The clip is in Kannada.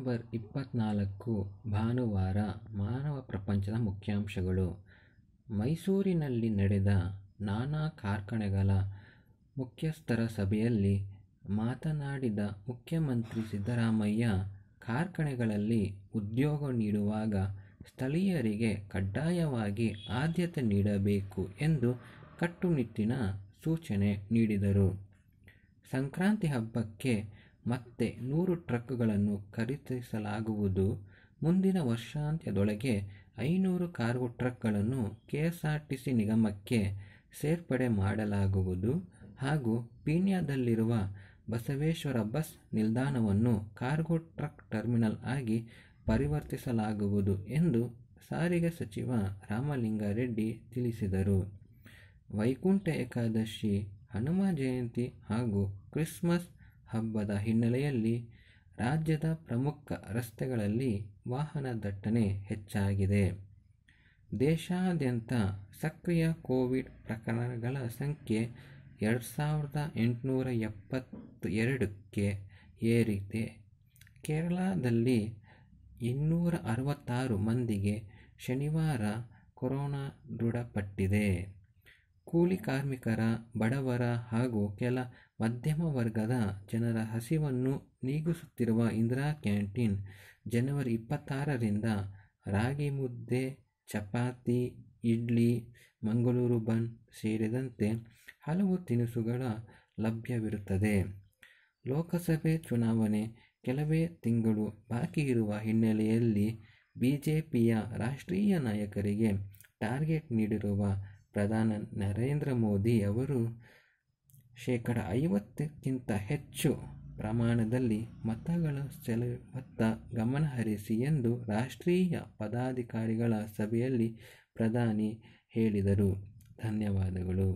ಡಿಸೆಂಬರ್ ಇಪ್ಪತ್ತ್ನಾಲ್ಕು ಭಾನುವಾರ ಮಾನವ ಪ್ರಪಂಚದ ಮುಖ್ಯಾಂಶಗಳು ಮೈಸೂರಿನಲ್ಲಿ ನಡೆದ ನಾನಾ ಕಾರ್ಖಾನೆಗಳ ಮುಖ್ಯಸ್ಥರ ಸಭೆಯಲ್ಲಿ ಮಾತನಾಡಿದ ಮುಖ್ಯಮಂತ್ರಿ ಸಿದ್ದರಾಮಯ್ಯ ಕಾರ್ಖಾನೆಗಳಲ್ಲಿ ಉದ್ಯೋಗ ನೀಡುವಾಗ ಸ್ಥಳೀಯರಿಗೆ ಕಡ್ಡಾಯವಾಗಿ ಆದ್ಯತೆ ನೀಡಬೇಕು ಎಂದು ಕಟ್ಟುನಿಟ್ಟಿನ ಸೂಚನೆ ನೀಡಿದರು ಸಂಕ್ರಾಂತಿ ಹಬ್ಬಕ್ಕೆ ಮತ್ತೆ ನೂರು ಟ್ರಕ್ಗಳನ್ನು ಖರೀದಿಸಲಾಗುವುದು ಮುಂದಿನ ವರ್ಷಾಂತ್ಯದೊಳಗೆ ಐನೂರು ಕಾರ್ಗೋ ಟ್ರಕ್ಗಳನ್ನು ಸಿ ನಿಗಮಕ್ಕೆ ಸೇರ್ಪಡೆ ಮಾಡಲಾಗುವುದು ಹಾಗೂ ಪೀಣ್ಯದಲ್ಲಿರುವ ಬಸವೇಶ್ವರ ಬಸ್ ನಿಲ್ದಾಣವನ್ನು ಕಾರ್ಗೋ ಟ್ರಕ್ ಟರ್ಮಿನಲ್ ಆಗಿ ಪರಿವರ್ತಿಸಲಾಗುವುದು ಎಂದು ಸಾರಿಗೆ ಸಚಿವ ರಾಮಲಿಂಗಾರೆಡ್ಡಿ ತಿಳಿಸಿದರು ವೈಕುಂಠ ಏಕಾದಶಿ ಹನುಮ ಜಯಂತಿ ಹಾಗೂ ಕ್ರಿಸ್ಮಸ್ ಹಬ್ಬದ ಹಿನ್ನೆಲೆಯಲ್ಲಿ ರಾಜ್ಯದ ಪ್ರಮುಖ ರಸ್ತೆಗಳಲ್ಲಿ ವಾಹನ ದಟ್ಟಣೆ ಹೆಚ್ಚಾಗಿದೆ ದೇಶಾದ್ಯಂತ ಸಕ್ರಿಯ ಕೋವಿಡ್ ಪ್ರಕರಣಗಳ ಸಂಖ್ಯೆ ಎರಡು ಸಾವಿರದ ಎಂಟುನೂರ ಎಪ್ಪತ್ತ ಎರಡಕ್ಕೆ ಏರಿದೆ ಕೇರಳದಲ್ಲಿ ಇನ್ನೂರ ಅರವತ್ತಾರು ಮಂದಿಗೆ ಶನಿವಾರ ಕೊರೋನಾ ದೃಢಪಟ್ಟಿದೆ ಕೂಲಿ ಕಾರ್ಮಿಕರ ಬಡವರ ಹಾಗೂ ಕೆಲ ಮಧ್ಯಮ ವರ್ಗದ ಜನರ ಹಸಿವನ್ನು ನೀಗಿಸುತ್ತಿರುವ ಇಂದಿರಾ ಕ್ಯಾಂಟೀನ್ ಜನವರಿ ಇಪ್ಪತ್ತಾರರಿಂದ ರಾಗಿ ಮುದ್ದೆ ಚಪಾತಿ ಇಡ್ಲಿ ಮಂಗಳೂರು ಬನ್ ಸೇರಿದಂತೆ ಹಲವು ತಿನಿಸುಗಳ ಲಭ್ಯವಿರುತ್ತದೆ ಲೋಕಸಭೆ ಚುನಾವಣೆ ಕೆಲವೇ ತಿಂಗಳು ಬಾಕಿ ಇರುವ ಹಿನ್ನೆಲೆಯಲ್ಲಿ ಬಿಜೆಪಿಯ ರಾಷ್ಟ್ರೀಯ ನಾಯಕರಿಗೆ ಟಾರ್ಗೆಟ್ ನೀಡಿರುವ ಪ್ರಧಾನ ನರೇಂದ್ರ ಮೋದಿ ಅವರು ಶೇಕಡ ಐವತ್ತಕ್ಕಿಂತ ಹೆಚ್ಚು ಪ್ರಮಾಣದಲ್ಲಿ ಮತಗಳ ಮತ್ತ ಗಮನಹರಿಸಿ ಎಂದು ರಾಷ್ಟ್ರೀಯ ಪದಾಧಿಕಾರಿಗಳ ಸಭೆಯಲ್ಲಿ ಪ್ರಧಾನಿ ಹೇಳಿದರು ಧನ್ಯವಾದಗಳು